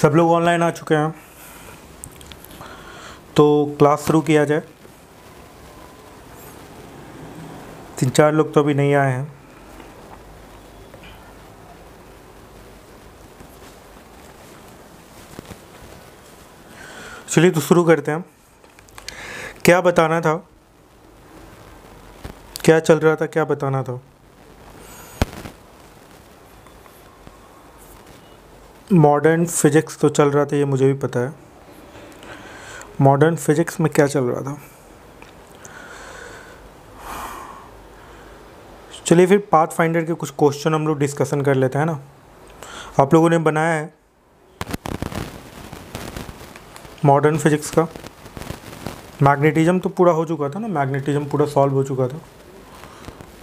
सब लोग ऑनलाइन आ चुके हैं तो क्लास शुरू किया जाए तीन चार लोग तो अभी नहीं आए हैं चलिए तो शुरू करते हैं क्या बताना था क्या चल रहा था क्या बताना था मॉडर्न फिजिक्स तो चल रहा था ये मुझे भी पता है मॉडर्न फिजिक्स में क्या चल रहा था चलिए फिर पाथ फाइंडर के कुछ क्वेश्चन हम लोग डिस्कशन कर लेते हैं ना आप लोगों ने बनाया है मॉडर्न फिजिक्स का मैग्नेटिज्म तो पूरा हो चुका था ना मैग्नेटिज्म पूरा सॉल्व हो चुका था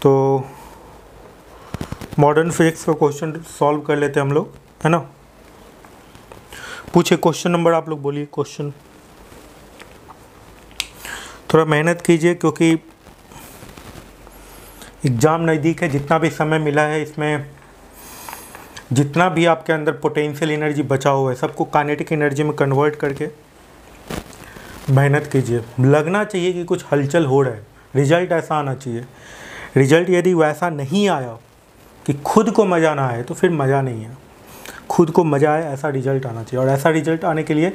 तो मॉडर्न फिजिक्स का क्वेश्चन सॉल्व कर लेते हैं हम लोग है ना पूछे क्वेश्चन नंबर आप लोग बोलिए क्वेश्चन थोड़ा मेहनत कीजिए क्योंकि एग्ज़ाम नज़दीक है जितना भी समय मिला है इसमें जितना भी आपके अंदर पोटेंशियल एनर्जी बचा हुआ है सबको कानेटिक एनर्जी में कन्वर्ट करके मेहनत कीजिए लगना चाहिए कि कुछ हलचल हो रहा है रिजल्ट ऐसा आना चाहिए रिजल्ट यदि वैसा नहीं आया कि खुद को मज़ा ना आए तो फिर मज़ा नहीं है खुद को मज़ा आए ऐसा रिजल्ट आना चाहिए और ऐसा रिजल्ट आने के लिए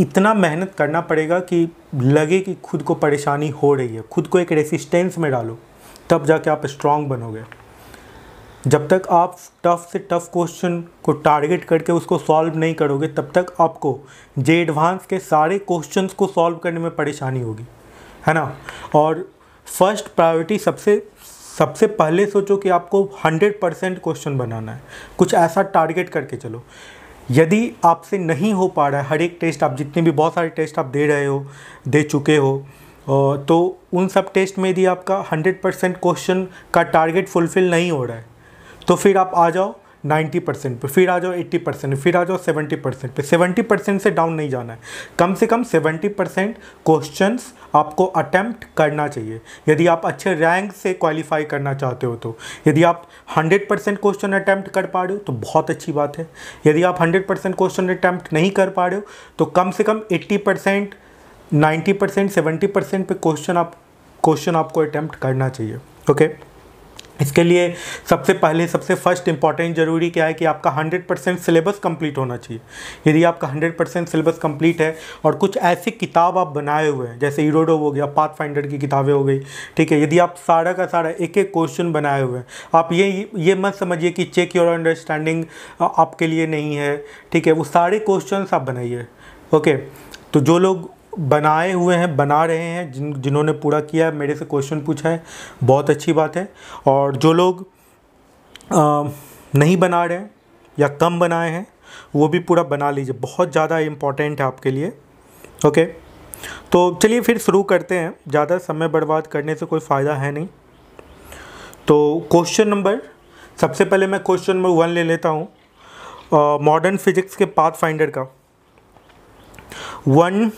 इतना मेहनत करना पड़ेगा कि लगे कि खुद को परेशानी हो रही है खुद को एक रेसिस्टेंस में डालो तब जाके आप स्ट्रांग बनोगे जब तक आप टफ से टफ क्वेश्चन को टारगेट करके उसको सॉल्व नहीं करोगे तब तक आपको जे एडवांस के सारे क्वेश्चंस को सॉल्व करने में परेशानी होगी है ना और फर्स्ट प्रायोरिटी सबसे सबसे पहले सोचो कि आपको 100 परसेंट क्वेश्चन बनाना है कुछ ऐसा टारगेट करके चलो यदि आपसे नहीं हो पा रहा है हर एक टेस्ट आप जितने भी बहुत सारे टेस्ट आप दे रहे हो दे चुके हो तो उन सब टेस्ट में यदि आपका 100 परसेंट क्वेश्चन का टारगेट फुलफ़िल नहीं हो रहा है तो फिर आप आ जाओ 90 परसेंट पर फिर आ जाओ 80 परसेंट फिर आ जाओ 70 परसेंट पर 70 परसेंट से डाउन नहीं जाना है कम से कम 70 परसेंट क्वेश्चन आपको अटैम्प्ट करना चाहिए यदि आप अच्छे रैंक से क्वालिफाई करना चाहते हो तो यदि आप 100 परसेंट क्वेश्चन अटैम्प्ट कर पा रहे हो तो बहुत अच्छी बात है यदि आप हंड्रेड परसेंट क्वेश्चन अटैम्प्ट नहीं कर पा रहे हो तो कम से कम eighty percent ninety percent seventy percent पर क्वेश्चन आप क्वेश्चन आपको अटैम्प्ट करना चाहिए ओके okay? इसके लिए सबसे पहले सबसे फर्स्ट इंपॉर्टेंट जरूरी क्या है कि आपका 100 परसेंट सिलेबस कंप्लीट होना चाहिए यदि आपका 100 परसेंट सिलेबस कंप्लीट है और कुछ ऐसी किताब आप बनाए हुए हैं जैसे इरोडो हो गया पाथ फाइंडर की किताबें हो गई ठीक है यदि आप सारा का सारा एक एक क्वेश्चन बनाए हुए हैं आप ये ये मत समझिए कि चेक योर अंडरस्टैंडिंग आपके लिए नहीं है ठीक है वो सारे क्वेश्चन आप बनाइए ओके तो जो लोग बनाए हुए हैं बना रहे हैं जिन जिन्होंने पूरा किया मेरे से क्वेश्चन पूछा है बहुत अच्छी बात है और जो लोग आ, नहीं बना रहे हैं या कम बनाए हैं वो भी पूरा बना लीजिए बहुत ज़्यादा इम्पॉर्टेंट है आपके लिए ओके तो चलिए फिर शुरू करते हैं ज़्यादा समय बर्बाद करने से कोई फ़ायदा है नहीं तो क्वेश्चन नंबर सबसे पहले मैं क्वेश्चन नंबर वन ले लेता हूँ मॉडर्न फिजिक्स के पाथ फाइंडर का वन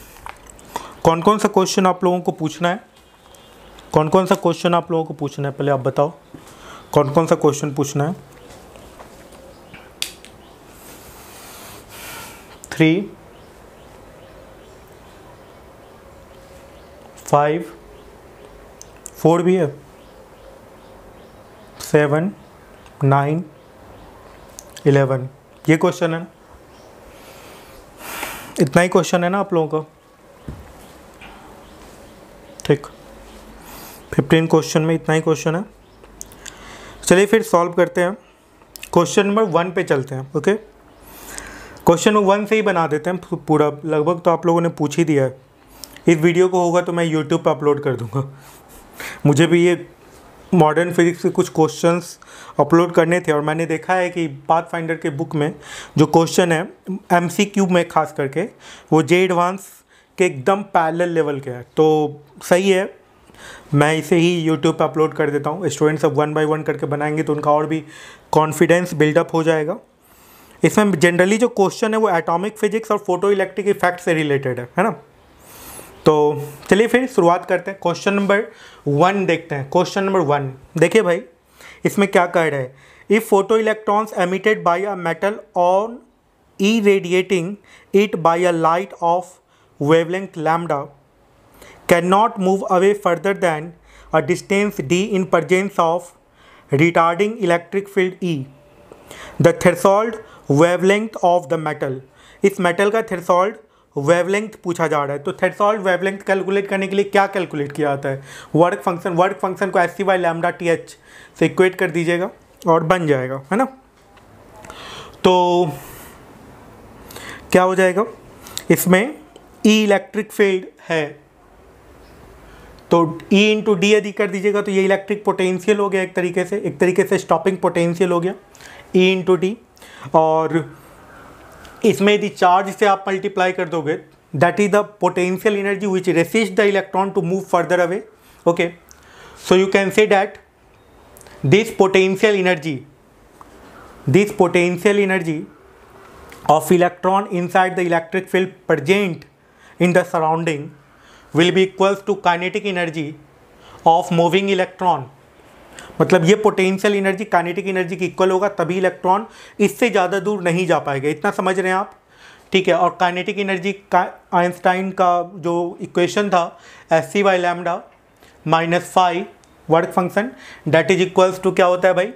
कौन कौन सा क्वेश्चन आप लोगों को पूछना है कौन कौन सा क्वेश्चन आप लोगों को पूछना है पहले आप बताओ कौन कौन सा क्वेश्चन पूछना है थ्री फाइव फोर भी है सेवन नाइन इलेवन ये क्वेश्चन है इतना ही क्वेश्चन है ना आप लोगों का ठीक फिफ्टीन क्वेश्चन में इतना ही क्वेश्चन है चलिए फिर सॉल्व करते हैं क्वेश्चन नंबर वन पे चलते हैं ओके क्वेश्चन नंबर वन से ही बना देते हैं पूरा लगभग तो आप लोगों ने पूछ ही दिया है इस वीडियो को होगा तो मैं यूट्यूब पर अपलोड कर दूंगा मुझे भी ये मॉडर्न फिजिक्स के कुछ क्वेश्चंस अपलोड करने थे और मैंने देखा है कि पाथ फाइंडर के बुक में जो क्वेश्चन है एम में खास करके वो जे एडवांस के एकदम पैरेलल लेवल के हैं तो सही है मैं इसे ही यूट्यूब पर अपलोड कर देता हूँ स्टूडेंट्स अब वन बाई वन करके बनाएंगे तो उनका और भी कॉन्फिडेंस बिल्डअप हो जाएगा इसमें जनरली जो क्वेश्चन है वो एटॉमिक फिजिक्स और फोटो इलेक्ट्रिक इफेक्ट से रिलेटेड है है ना तो चलिए फिर शुरुआत करते हैं क्वेश्चन नंबर वन देखते हैं क्वेश्चन नंबर वन देखिए भाई इसमें क्या कह रहा है if photo electrons emitted by a metal on irradiating it by a light of wavelength lambda cannot move away further than a distance d in presence of retarding electric field E. The threshold wavelength of the metal. इस metal का threshold wavelength पूछा जा रहा है तो थ्रेसॉल्ड wavelength calculate करने के लिए क्या कैलकुलेट किया जाता है वर्क फंक्शन वर्क फंक्शन को एस सी वाई लैमडा टी एच से इक्वेट कर दीजिएगा और बन जाएगा है ना तो क्या हो जाएगा इसमें ई इलेक्ट्रिक फील्ड है तो ई इंटू डी यदि कर दीजिएगा तो ये इलेक्ट्रिक पोटेंशियल हो गया एक तरीके से एक तरीके से स्टॉपिंग पोटेंशियल हो गया ई इंटू डी और इसमें यदि चार्ज से आप मल्टीप्लाई कर दोगे that is the potential energy which resist the electron to move further away okay so you can say that this potential energy this potential energy of electron inside the electric field present in the surrounding will be equals to kinetic energy of moving electron मतलब ये potential energy kinetic energy की equal होगा तभी electron इससे ज़्यादा दूर नहीं जा पाएगा इतना समझ रहे हैं आप ठीक है और काइनेटिक एनर्जी का आइंस्टाइन का जो इक्वेशन था S C Y lambda minus five work function that is equals to क्या होता है भाई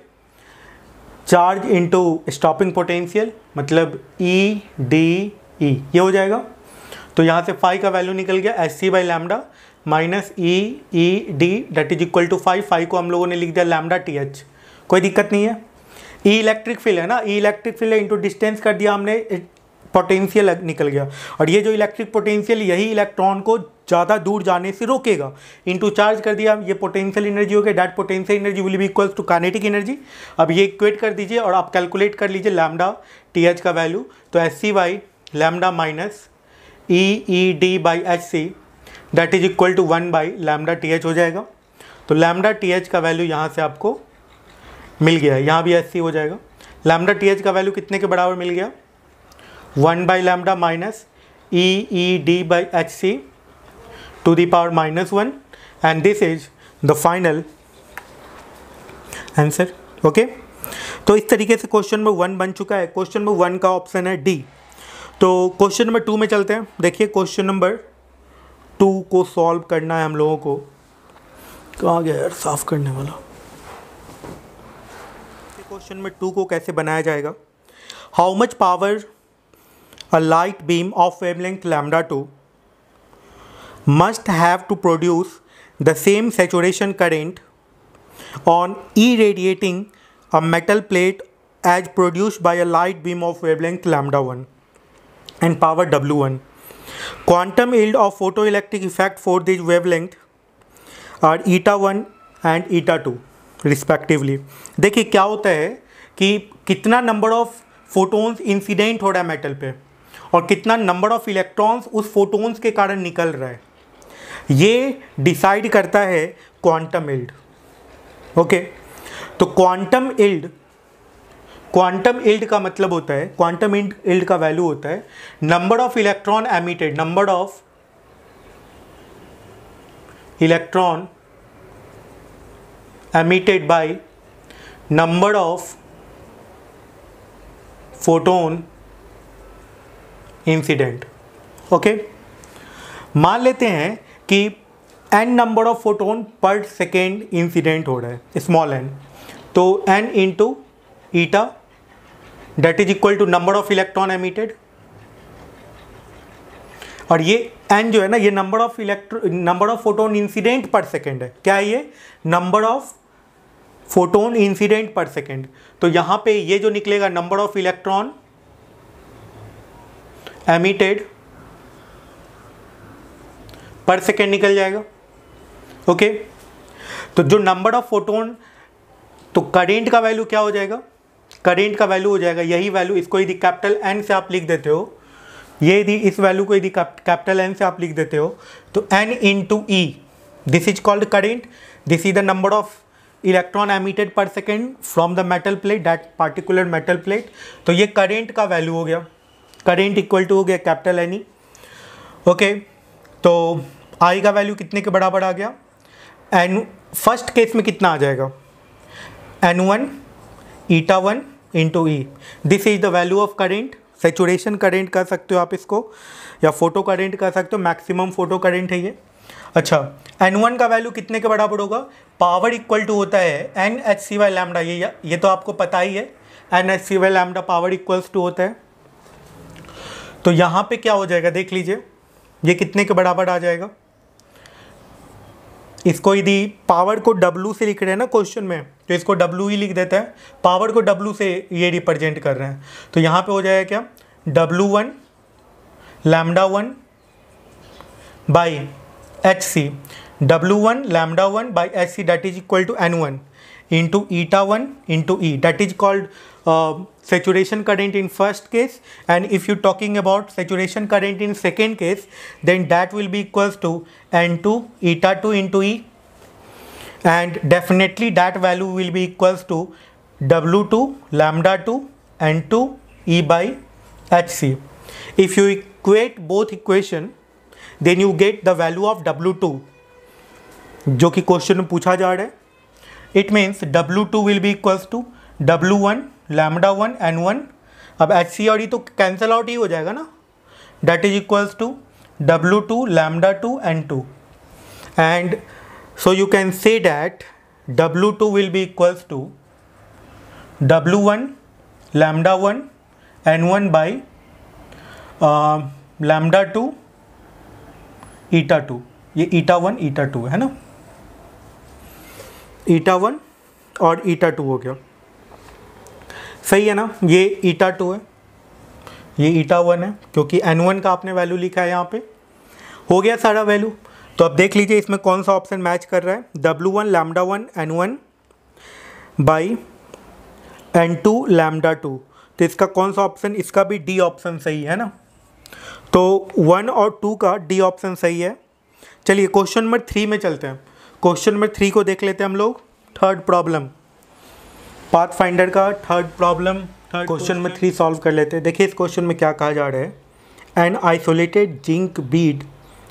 चार्ज इंटू स्टॉपिंग पोटेंशियल मतलब ई डी ई ये हो जाएगा तो यहाँ से फाइव का वैल्यू निकल गया S C by lambda minus E E D that is equal to five five को हम लोगों ने लिख दिया लैमडा टी एच कोई दिक्कत नहीं है ई इलेक्ट्रिक फील्ड है ना ई इलेक्ट्रिक फील्ड है इंटू डिस्टेंस कर दिया हमने पोटेंशियल निकल गया और ये जो इलेक्ट्रिक पोटेंशियल यही इलेक्ट्रॉन को ज़्यादा दूर जाने से रोकेगा इंटू चार्ज कर दिया ये पोटेंशियल एनर्जी हो गया that potential energy will be equals to kinetic energy अब ये इक्वेट कर दीजिए और आप कैलकुलेट कर लीजिए लैमडा टी एच का वैल्यू तो S C Y lambda minus E E D by H C that is equal to one by lambda T H हो जाएगा तो लैमडा टी एच का वैल्यू यहाँ से आपको मिल गया है यहाँ भी एच सी हो जाएगा लैमडा टी एच का वैल्यू कितने के बराबर मिल गया one by lambda minus E E D by H C to the power minus one and this is the final answer okay तो इस तरीके से क्वेश्चन नंबर वन बन चुका है क्वेश्चन नंबर वन का ऑप्शन है डी तो क्वेश्चन नंबर टू में चलते हैं देखिए क्वेश्चन नंबर टू को सॉल्व करना है हम लोगों को कहा गया यार साफ करने वाला क्वेश्चन नंबर टू को कैसे बनाया जाएगा how much power a light beam of wavelength lambda two must have to produce the same saturation current on irradiating a metal plate as produce by a light beam of wavelength lambda one and power W1. Quantum yield of photoelectric effect for these wavelength are eta one and eta two respectively देखिए क्या होता है कि कितना number of photons incident हो रहा है metal पे और कितना नंबर ऑफ इलेक्ट्रॉन्स उस फोटोन्स के कारण निकल रहा है ये डिसाइड करता है क्वांटम इल्ड ओके तो क्वांटम इल्ड क्वांटम इल्ड का मतलब होता है क्वांटम इल्ड का वैल्यू होता है number of electron emitted number of electron emitted by number of photon incident okay मान लेते हैं कि n number of photon per second incident हो रहा है स्मॉल एन तो n into eta that is equal to number of electron emitted और ये एन जो है ना ये number of electron number of photon incident per second है क्या ये number of photon incident per second तो यहां पे ये जो निकलेगा number of electron emitted per second निकल जाएगा ओके okay? तो जो नंबर ऑफ फोटोन तो करेंट का वैल्यू क्या हो जाएगा करेंट का वैल्यू हो जाएगा यही वैल्यू इसको यदि कैपिटल एन से आप लिख देते हो ये यदि इस वैल्यू को यदि कैपिटल एन से आप लिख देते हो तो n into e this is called current this is the number of electron emitted per second from the metal plate that particular metal plate तो ये करेंट का वैल्यू हो गया करेंट इक्वल टू हो गया कैपिटल एन ई ओके तो आई का value कितने के बराबर आ गया एन फर्स्ट केस में कितना आ जाएगा n one eta one into e this is the value of current saturation current कर सकते हो आप इसको या फोटो करेंट कर सकते हो मैक्सिमम फोटो करेंट है ये अच्छा एन वन का वैल्यू कितने के बराबर होगा पावर इक्वल टू होता है n h c Y lambda ये ये तो आपको पता ही है n h c Y lambda power equals to होता है तो यहाँ पे क्या हो जाएगा देख लीजिए ये कितने के बराबर आ जाएगा इसको यदि पावर को W से लिख रहे हैं ना क्वेश्चन में तो इसको W ही लिख देते हैं पावर को W से ये रिप्रेजेंट कर रहे हैं तो यहाँ पे हो जाएगा क्या W1 one lambda one by H c डब्ल्यू one lambda one by H C that is equal to n one into eta one into e that is called saturation current in first case and if you're talking about saturation current in second case then that will be equals to N2 eta 2 into E and definitely that value will be equals to W2 lambda 2 N2 E by HC. If you equate both equation then you get the value of W2 जो कि question में पूछा जा रहा है it means W2 will be equals to W1 lambda one N one अब H C और E e तो कैंसल आउट ही हो जाएगा ना that is equals to W two lambda two N two and so you can say that W two will be equals to W one lambda one N one by lambda two eta two ये eta one eta to है ना eta one और ईटा to हो गया सही है ना ये ईटा टू है ये ईटा वन है क्योंकि एन वन का आपने वैल्यू लिखा है यहाँ पे हो गया सारा वैल्यू तो अब देख लीजिए इसमें कौन सा ऑप्शन मैच कर रहा है डब्लू one lambda one N one by n two lambda two तो इसका कौन सा ऑप्शन इसका भी डी ऑप्शन सही है ना तो वन और टू का डी ऑप्शन सही है चलिए क्वेश्चन नंबर थ्री में चलते हैं क्वेश्चन नंबर थ्री को देख लेते हैं हम लोग थर्ड प्रॉब्लम पाथ फाइंडर का थर्ड प्रॉब्लम थर्ड क्वेश्चन में थ्री सॉल्व कर लेते हैं देखिए इस क्वेश्चन में क्या कहा जा रहा है an isolated zinc bead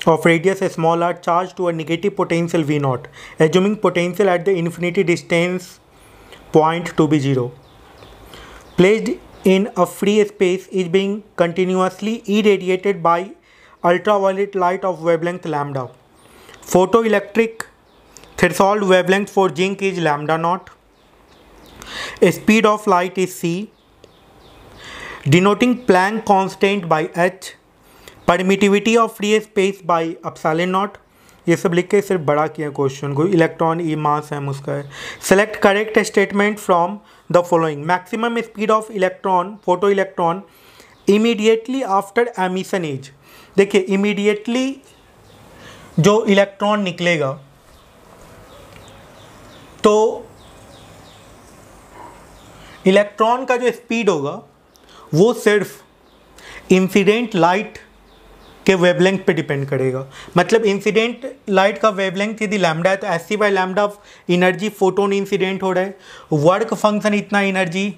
of radius a small r charge to a negative potential v naught assuming potential at the infinity distance point to be zero placed in a free space is being continuously irradiated by ultraviolet light of wavelength lambda photo electric threshold wavelength for zinc is lambda naught Speed of light is c, denoting Planck constant by h, permittivity of free space by epsilon naught ये सब लिख के सिर्फ बड़ा किया question को electron ई मास है उसका है select correct statement from the following maximum speed of electron photo electron immediately after emission is देखिए इमीडिएटली जो इलेक्ट्रॉन निकलेगा तो इलेक्ट्रॉन का जो स्पीड होगा वो सिर्फ इंसिडेंट लाइट के वेवलेंथ पे डिपेंड करेगा मतलब इंसिडेंट लाइट का वेवलेंथ यदि लैमडा है तो S C by lambda energy photon incident हो रहा है वर्क फंक्शन इतना इनर्जी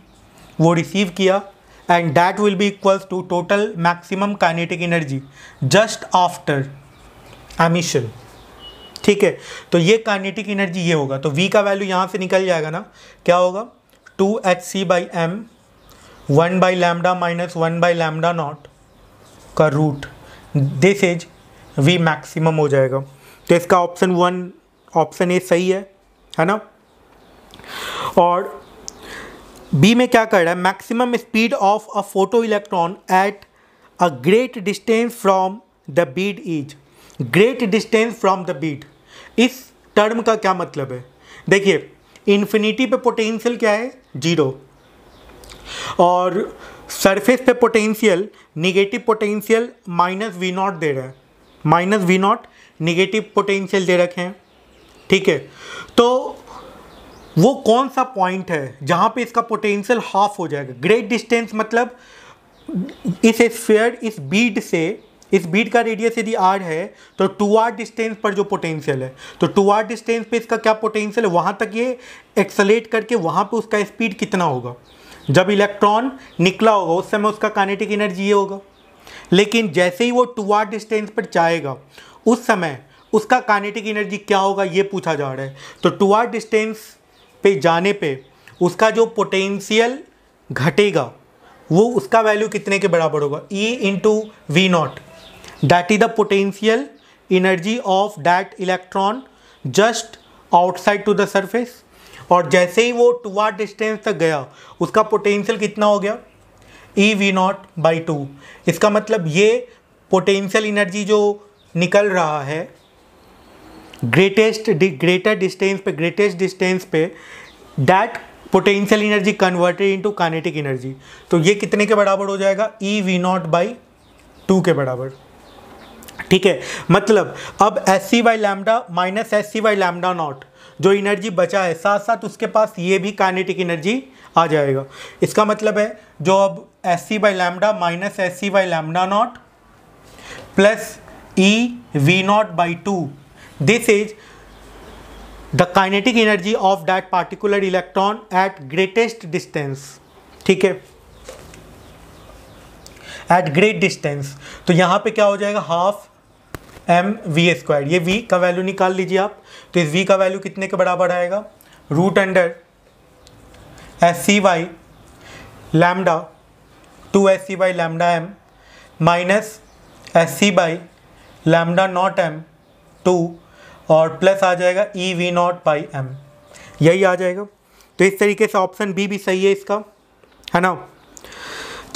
वो रिसीव किया and that will be equals to total maximum kinetic energy just after emission ठीक है तो ये काइनेटिक एनर्जी ये होगा तो वी का वैल्यू यहाँ से निकल जाएगा ना क्या होगा two h c by m one by lambda minus one by lambda naught का root this is v maximum हो जाएगा तो इसका ऑप्शन वन ऑप्शन ए सही है है ना और बी में क्या कर रहा है maximum speed of a photo electron at a great distance from the bead is great distance from the bead इस टर्म का क्या मतलब है देखिए इन्फिनिटी पे पोटेंशियल क्या है जीरो और सरफेस पे potential negative potential minus v naught दे रहा है minus v naught negative potential दे रखे हैं ठीक है तो वो कौन सा पॉइंट है जहाँ पे इसका पोटेंशियल हाफ हो जाएगा ग्रेट डिस्टेंस मतलब इस स्फेयर इस बीड से इस बीट का रेडियस यदि आर है तो टू आर डिस्टेंस पर जो पोटेंशियल है तो टू आर डिस्टेंस पे इसका क्या पोटेंशियल है वहाँ तक ये एक्सलेट करके वहाँ पे उसका स्पीड कितना होगा जब इलेक्ट्रॉन निकला होगा उस समय उसका कानेटिक एनर्जी ये होगा लेकिन जैसे ही वो टू आर डिस्टेंस पर जाएगा उस समय उसका कानेटिक एनर्जी क्या होगा ये पूछा जा रहा है तो टू आर डिस्टेंस पे जाने पर उसका जो पोटेंशियल घटेगा वो उसका वैल्यू कितने के बराबर होगा e into v naught that is the potential energy of that electron just outside to the surface और जैसे ही वो टू आर डिस्टेंस तक गया उसका पोटेंशियल कितना हो गया e v naught by two इसका मतलब ये पोटेंशियल एनर्जी जो निकल रहा है ग्रेटेस्ट ग्रेटर डिस्टेंस पे ग्रेटेस्ट डिस्टेंस पे that potential energy converted into kinetic energy तो ये कितने के बराबर हो जाएगा e v naught by two के बराबर ठीक है मतलब अब एस सी वाई लैमडा माइनस एस सी वाई लैमडा नॉट जो एनर्जी बचा है साथ साथ उसके पास ये भी काइनेटिक एनर्जी आ जाएगा इसका मतलब है जो अब h C by lambda minus h C by lambda naught plus e v naught by two this is the kinetic energy of that particular electron at greatest distance ठीक है एट ग्रेट डिस्टेंस तो यहाँ पे क्या हो जाएगा half m v square ये v का वैल्यू निकाल लीजिए आप तो इस वी का वैल्यू कितने के बराबर आएगा root under h C Y lambda two h C by lambda m minus h C by lambda naught m two और प्लस आ जाएगा e v naught by m यही आ जाएगा तो इस तरीके से ऑप्शन बी भी सही है इसका है ना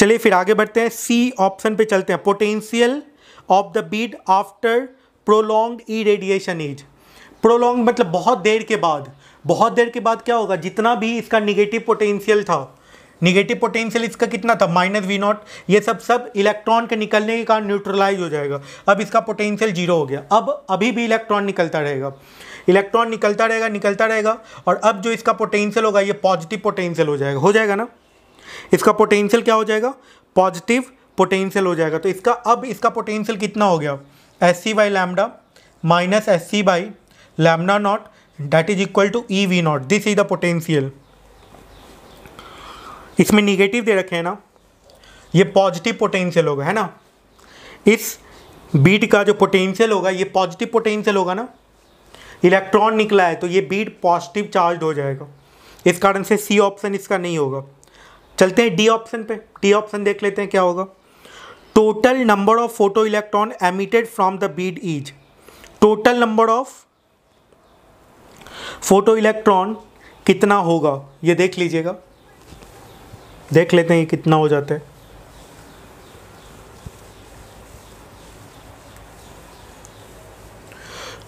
चलिए फिर आगे बढ़ते हैं सी ऑप्शन पे चलते हैं potential of the bead after prolong irradiation is prolong मतलब बहुत देर के बाद बहुत देर के बाद क्या होगा जितना भी इसका निगेटिव पोटेंशियल था निगेटिव पोटेंशियल इसका कितना था माइनस वी नॉट ये सब सब इलेक्ट्रॉन के निकलने के कारण न्यूट्रलाइज हो जाएगा अब इसका पोटेंशियल जीरो हो गया अब अभी भी इलेक्ट्रॉन निकलता रहेगा इलेक्ट्रॉन निकलता रहेगा निकलता रहेगा और अब जो इसका पोटेंशियल होगा ये पॉजिटिव पोटेंशियल हो जाएगा हो जाएगा ना इसका पोटेंशियल क्या हो जाएगा पॉजिटिव पोटेंशियल हो जाएगा तो इसका अब इसका पोटेंशियल कितना हो गया S C by lambda minus h C by lambda naught that is equal to e v naught this is the potential इसमें निगेटिव दे रखे हैं ना ये पॉजिटिव पोटेंशियल होगा है ना इस बीट का जो पोटेंशियल होगा ये पॉजिटिव पोटेंशियल होगा ना इलेक्ट्रॉन निकला है तो ये बीट पॉजिटिव चार्ज हो जाएगा इस कारण से सी ऑप्शन इसका नहीं होगा चलते हैं डी ऑप्शन पे डी ऑप्शन देख लेते हैं क्या होगा total number of photo electron emitted from the bead is total number of photo electron कितना होगा ये देख लीजिएगा देख लेते हैं ये कितना हो जाता है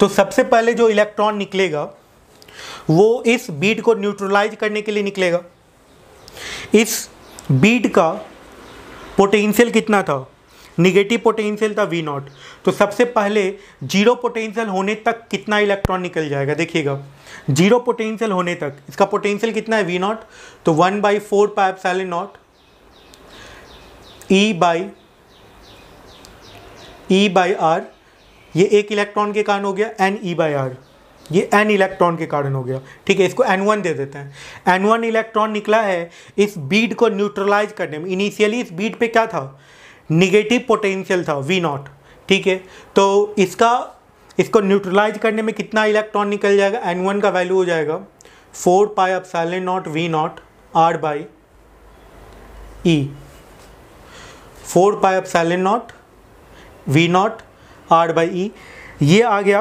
तो सबसे पहले जो इलेक्ट्रॉन निकलेगा वो इस बीड को न्यूट्रलाइज करने के लिए निकलेगा इस बीड का पोटेंशियल कितना था निगेटिव पोटेंशियल था वी नॉट तो सबसे पहले जीरो पोटेंशियल होने तक कितना इलेक्ट्रॉन निकल जाएगा देखिएगा जीरो पोटेंशियल होने तक इसका पोटेंशियल कितना है वी नॉट तो one by four pi epsilon naught e by e by r ये एक इलेक्ट्रॉन के कारण हो गया एन ई बाई आर ये एन इलेक्ट्रॉन के कारण हो गया ठीक है इसको एन वन दे देते हैं एन वन इलेक्ट्रॉन निकला है इस बीड को न्यूट्रलाइज करने में इनिशियली इस बीड पे क्या था निगेटिव पोटेंशियल था वी नॉट ठीक है तो इसका इसको न्यूट्रलाइज करने में कितना इलेक्ट्रॉन निकल जाएगा एन वन का वैल्यू हो जाएगा four pi epsilon naught v naught r by e four pi epsilon naught v naught r by e ये आ गया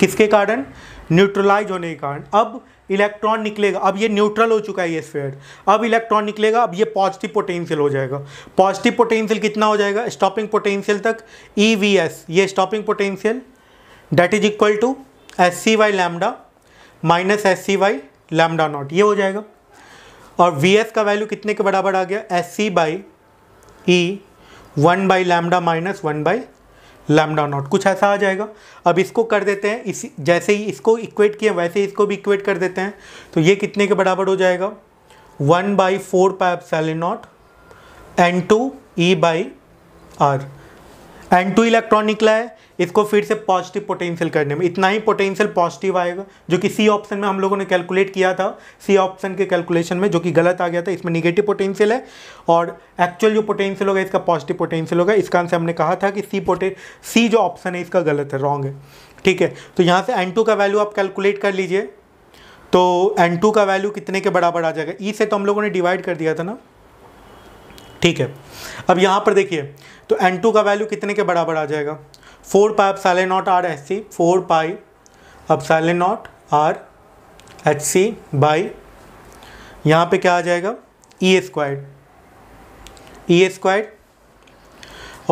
किसके कारण न्यूट्रलाइज होने के कारण अब इलेक्ट्रॉन निकलेगा अब ये न्यूट्रल हो चुका है ये स्फेयर अब इलेक्ट्रॉन निकलेगा अब ये पॉजिटिव पोटेंशियल हो जाएगा पॉजिटिव पोटेंशियल कितना हो जाएगा स्टॉपिंग पोटेंशियल तक ई वी एस ये stopping potential that is equal to h C Y lambda minus h C Y lambda naught ये हो जाएगा और वी एस का वैल्यू कितने के बराबर आ गया S C by e one by lambda minus one by lambda naught कुछ ऐसा आ जाएगा अब इसको कर देते हैं इसी जैसे ही इसको इक्वेट किए वैसे ही इसको भी इक्वेट कर देते हैं तो ये कितने के बराबर हो जाएगा one by four pi epsilon naught n two e by r n two electron निकला है इसको फिर से पॉजिटिव पोटेंशियल करने में इतना ही पोटेंशियल पॉजिटिव आएगा जो कि सी ऑप्शन में हम लोगों ने कैलकुलेट किया था सी ऑप्शन के कैलकुलेशन में जो कि गलत आ गया था इसमें निगेटिव पोटेंशियल है और एक्चुअल जो पोटेंशियल होगा इसका पॉजिटिव पोटेंशियल होगा इस कारण से हमने कहा था कि सी पोटे सी जो ऑप्शन है इसका गलत है रॉन्ग है ठीक है तो यहाँ से एन का वैल्यू आप कैलकुलेट कर लीजिए तो एन का वैल्यू कितने के बराबर आ जाएगा ई e से तो हम लोगों ने डिवाइड कर दिया था ना ठीक है अब यहाँ पर देखिए तो एन का वैल्यू कितने के बराबर आ जाएगा फोर पाई अब epsilon naught r h c four pi epsilon naught r h c by यहाँ पर क्या आ जाएगा ई स्क्वायर ई स्क्वायर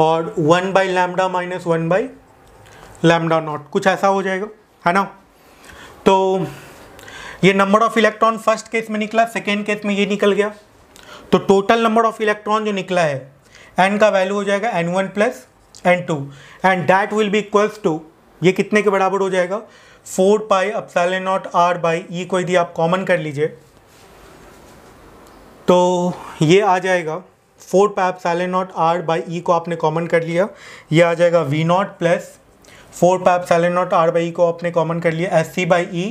और one by lambda minus one by lambda naught कुछ ऐसा हो जाएगा है ना तो ये number of electron first case में निकला सेकेंड केस में ये निकल गया तो टोटल नंबर ऑफ इलेक्ट्रॉन जो निकला है एन का वैल्यू हो जाएगा n one plus n two and that will be equals to ये कितने के बराबर हो जाएगा four pi epsilon naught r by e को यदि आप कॉमन कर लीजिए तो ये आ जाएगा four pi epsilon naught r by e को आपने कॉमन कर लिया ये आ जाएगा v naught plus four pi epsilon naught r by e को आपने कॉमन कर लिया h C by e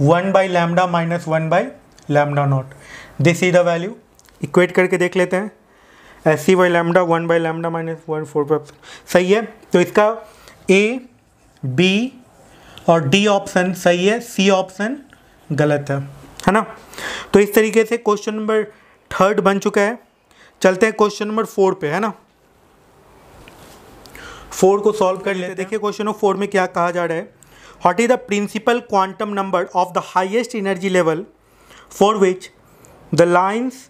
one by lambda minus one by lambda naught this is the value equate करके देख लेते हैं h C by lambda one by lambda minus one four percent सही है तो इसका ए बी और डी ऑप्शन सही है सी ऑप्शन गलत है है ना तो इस तरीके से क्वेश्चन नंबर थर्ड बन चुका है चलते हैं क्वेश्चन नंबर फोर पे है ना फोर को सॉल्व कर लेते देखिए क्वेश्चन नंबर फोर में क्या कहा जा रहा है what is the principal quantum number of the highest energy level for which the lines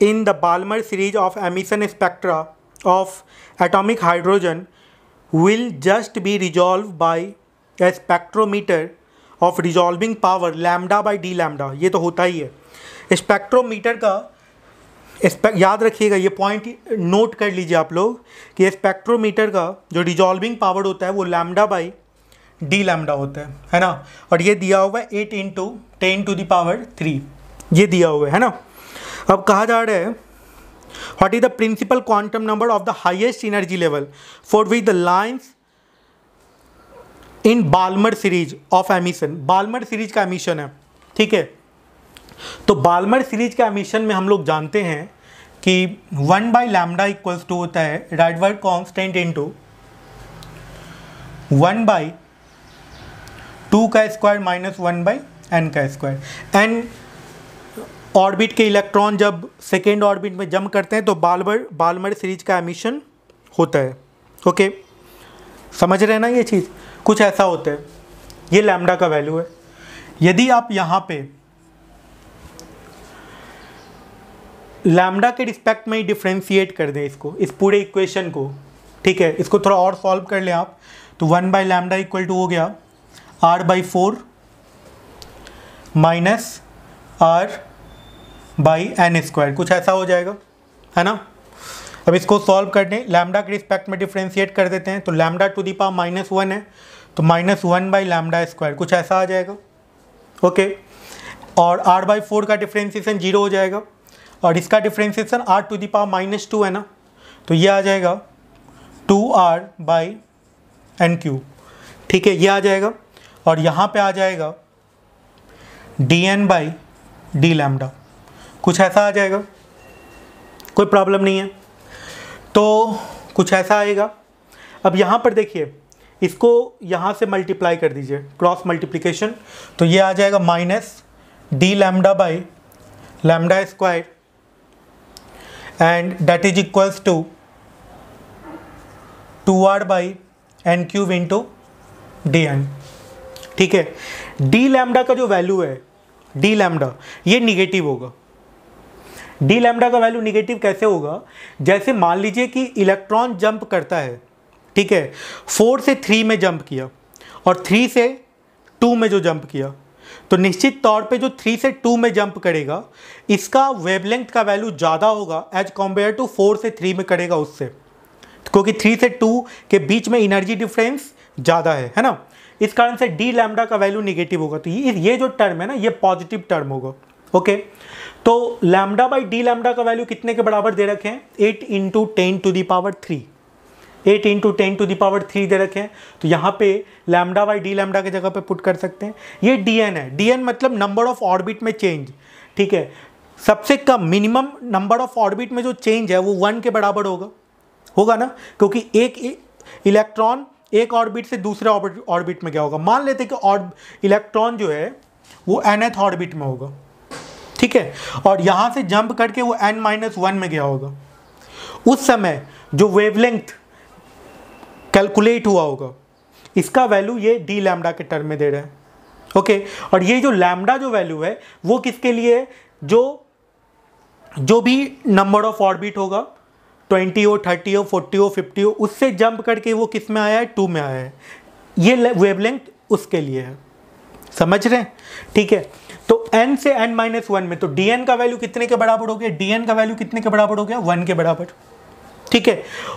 in the Balmer series of emission spectra of atomic hydrogen will just be resolved by a spectrometer of resolving power lambda by d lambda ये तो होता ही है spectrometer का याद रखिएगा ये point note कर लीजिए आप लोग कि स्पेक्ट्रोमीटर का जो रिजॉल्विंग पावर होता है वो लैम्डा बाई डी लैम्डा होता है है ना और ये दिया हुआ है eight into ten to the power three ये दिया हुआ है ना अब कहा जा रहा है what is the principal quantum number of the highest energy level for with the lines in Balmer series of emission Balmer series का एमिशन है ठीक है तो बालमर सीरीज का एमिशन में हम लोग जानते हैं कि one by lambda equals to होता है Rydberg constant into one by two का square minus one by N का स्क्वायर एन ऑर्बिट के इलेक्ट्रॉन जब सेकेंड ऑर्बिट में जम करते हैं तो बालबर बालमर सीरीज का एमिशन होता है ओके समझ रहे हैं ना ये चीज़ कुछ ऐसा होता है ये लैमडा का वैल्यू है यदि आप यहाँ पे लैमडा के रिस्पेक्ट में ही डिफ्रेंशिएट कर दें इसको इस पूरे इक्वेशन को ठीक है इसको थोड़ा और सॉल्व कर लें आप तो one by lambda equal to हो गया R by four minus R by N square कुछ ऐसा हो जाएगा है ना अब इसको सॉल्व कर दें लैमडा के रिस्पेक्ट में डिफ्रेंशिएट कर देते हैं तो lambda to the power minus one है तो minus one by lambda square कुछ ऐसा आ जाएगा ओके और आर बाई फोर का डिफ्रेंसिएशन जीरो हो जाएगा और इसका differentiation R to the power minus two है ना तो ये आ जाएगा two R by N cube ठीक है ये आ जाएगा और यहाँ पे आ जाएगा D N by D lambda कुछ ऐसा आ जाएगा कोई प्रॉब्लम नहीं है तो कुछ ऐसा आएगा अब यहाँ पर देखिए इसको यहाँ से मल्टीप्लाई कर दीजिए क्रॉस मल्टीप्लिकेशन तो ये आ जाएगा minus D lambda by lambda square and that is equals to two R by N cube to D N ठीक है डी लैमडा का जो वैल्यू है डी लैमडा ये निगेटिव होगा डी लैमडा का वैल्यू निगेटिव कैसे होगा जैसे मान लीजिए कि इलेक्ट्रॉन जंप करता है ठीक है फोर से थ्री में जंप किया और थ्री से टू में जो जंप किया तो निश्चित तौर पे जो थ्री से टू में जंप करेगा इसका वेवलेंथ का वैल्यू ज़्यादा होगा एज कम्पेयर टू फोर से थ्री में करेगा उससे क्योंकि थ्री से टू के बीच में इनर्जी डिफरेंस ज़्यादा है है ना इस कारण से डी लैमडा का वैल्यू निगेटिव होगा तो ये ये जो टर्म है ना ये पॉजिटिव टर्म होगा ओके okay? तो लैमडा बाई डी लैमडा का वैल्यू कितने के बराबर दे रखे हैं eight into ten to the power three eight into ten to the power three दे रखे हैं तो यहाँ पे लैमडा बाई डी लैमडा की जगह पे पुट कर सकते हैं ये डी एन है डी एन मतलब नंबर ऑफ ऑर्बिट में चेंज ठीक है सबसे कम मिनिमम नंबर ऑफ ऑर्बिट में जो चेंज है वो वन के बराबर होगा होगा ना क्योंकि एक इलेक्ट्रॉन एक ऑर्बिट से दूसरे ऑर्बिट में क्या होगा मान लेते कि इलेक्ट्रॉन जो है वो एनएथ ऑर्बिट में होगा ठीक है और यहाँ से जंप करके वो एन माइनस वन में गया होगा उस समय जो वेवलेंथ कैलकुलेट हुआ होगा इसका वैल्यू ये डी लैमडा के टर्म में दे रहे हैं ओके और ये जो लैमडा जो वैल्यू है वो किसके लिए है जो जो भी नंबर ऑफ ऑर्बिट होगा ट्वेंटी हो थर्टी हो फोर्टी हो फिफ्टी हो उससे जंप करके वो किस में आया है टू में आया है ये वेवलेंथ उसके लिए है समझ रहे हैं ठीक है तो n से n माइनस वन में तो dn का वैल्यू कितने के बराबर हो गया dn का वैल्यू कितने के बराबर हो गया वन के बराबर ठीक है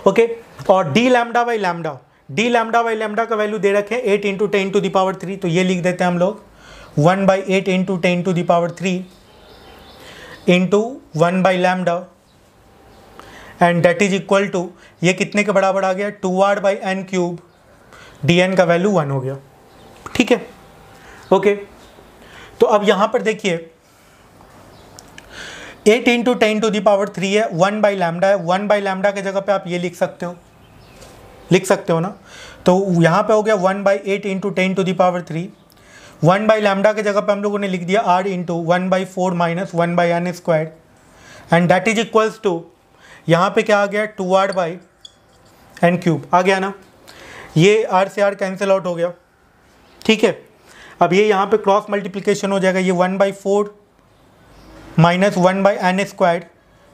ओके और d lambda by lambda d lambda by lambda का वैल्यू दे रखे eight into ten to the power three तो ये लिख देते हैं हम लोग one by eight into ten to the power three into one by lambda and that is equal to ये कितने के बराबर आ गया two R by N cube D N का वैल्यू वन हो गया ठीक है ओके okay. तो अब यहाँ पर देखिए eight into ten to the power three है वन बाई लैमडा है वन बाई लैमडा की जगह पे आप ये लिख सकते हो लिख सकते हो ना तो यहाँ पे हो गया one by eight into ten to the power three one by lambda के जगह पे हम लोगों ने लिख दिया R into one by four minus one by N square and that is equals to यहाँ पे क्या आ गया two R by N cube आ गया ना ये आर से आर कैंसिल आउट हो गया ठीक है अब ये यहाँ पे क्रॉस मल्टीप्लिकेशन हो जाएगा ये one by four minus one by N square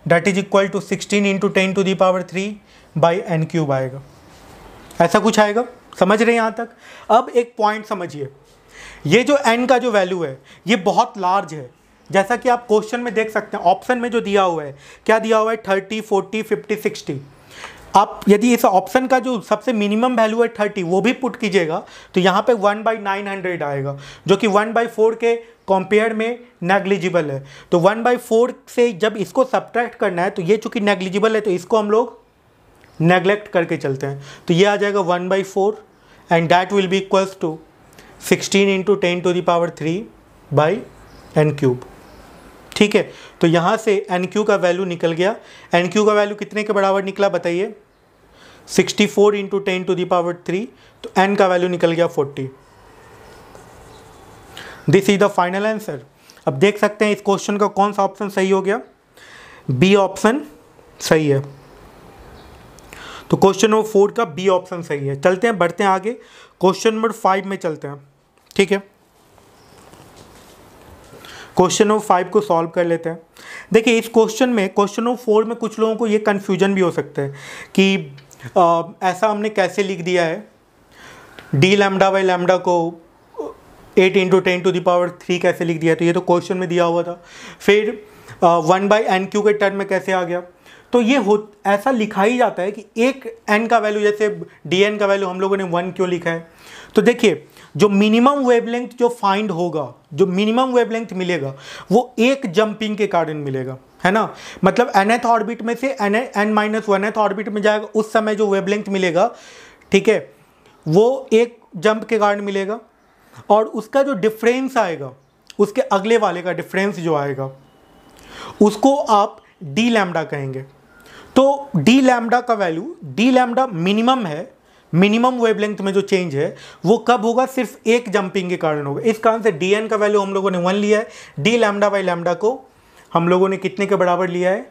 that is equal to sixteen into ten to the power three by N cube आएगा ऐसा कुछ आएगा समझ रहे हैं यहाँ तक अब एक पॉइंट समझिए ये जो एन का जो वैल्यू है ये बहुत लार्ज है जैसा कि आप क्वेश्चन में देख सकते हैं ऑप्शन में जो दिया हुआ है क्या दिया हुआ है थर्टी फोर्टी फिफ्टी सिक्सटी आप यदि इस ऑप्शन का जो सबसे मिनिमम वैल्यू है थर्टी वो भी पुट कीजिएगा तो यहाँ पे वन बाई नाइन हंड्रेड आएगा जो कि वन बाई फोर के कंपेयर में नेग्लिजिबल है तो वन बाई फोर से जब इसको सब्ट्रैक्ट करना है तो ये चूंकि नेग्लिजिबल है तो इसको हम लोग नेग्लेक्ट करके चलते हैं तो ये आ जाएगा one by four and that will be equals to sixteen into ten to the power three by N cube ठीक है तो यहाँ से एन क्यू का वैल्यू निकल गया एन क्यू का वैल्यू कितने के बराबर निकला बताइए 64 four into ten to the power three तो एन का वैल्यू निकल गया 40 this is the final answer अब देख सकते हैं इस क्वेश्चन का कौन सा ऑप्शन सही हो गया बी ऑप्शन सही है तो क्वेश्चन नंबर फोर का बी ऑप्शन सही है चलते हैं बढ़ते हैं आगे क्वेश्चन नंबर फाइव में चलते हैं ठीक है क्वेश्चन नंबर फाइव को सॉल्व कर लेते हैं देखिए इस क्वेश्चन में क्वेश्चन नंबर फोर में कुछ लोगों को ये कन्फ्यूजन भी हो सकता है कि आ, ऐसा हमने कैसे लिख दिया है डी लैमडा बाई लैमडा को eight into ten to the power three कैसे लिख दिया तो ये तो क्वेश्चन में दिया हुआ था फिर वन बाई एन क्यू के टर्म में कैसे आ गया तो ये हो ऐसा लिखा ही जाता है कि एक एन का वैल्यू जैसे डी एन का वैल्यू हम लोगों ने वन क्यों लिखा है तो देखिए जो मिनिमम वेवलेंथ जो फाइंड होगा जो मिनिमम वेवलेंथ मिलेगा वो एक जंपिंग के कारण मिलेगा है ना मतलब एनएथ ऑर्बिट में से N N minus one th orbit में जाएगा उस समय जो वेवलेंथ मिलेगा ठीक है वो एक जंप के कारण मिलेगा और उसका जो डिफरेंस आएगा उसके अगले वाले का डिफरेंस जो आएगा उसको आप डी लैमडा कहेंगे तो डी लैमडा का वैल्यू डी लैमडा मिनिमम है मिनिमम वेवलेंथ में जो चेंज है वो कब होगा सिर्फ एक जंपिंग के कारण होगा इस कारण से डी एन का वैल्यू हम लोगों ने वन लिया है डी लैमडा बाई लैमडा को हम लोगों ने कितने के बराबर लिया है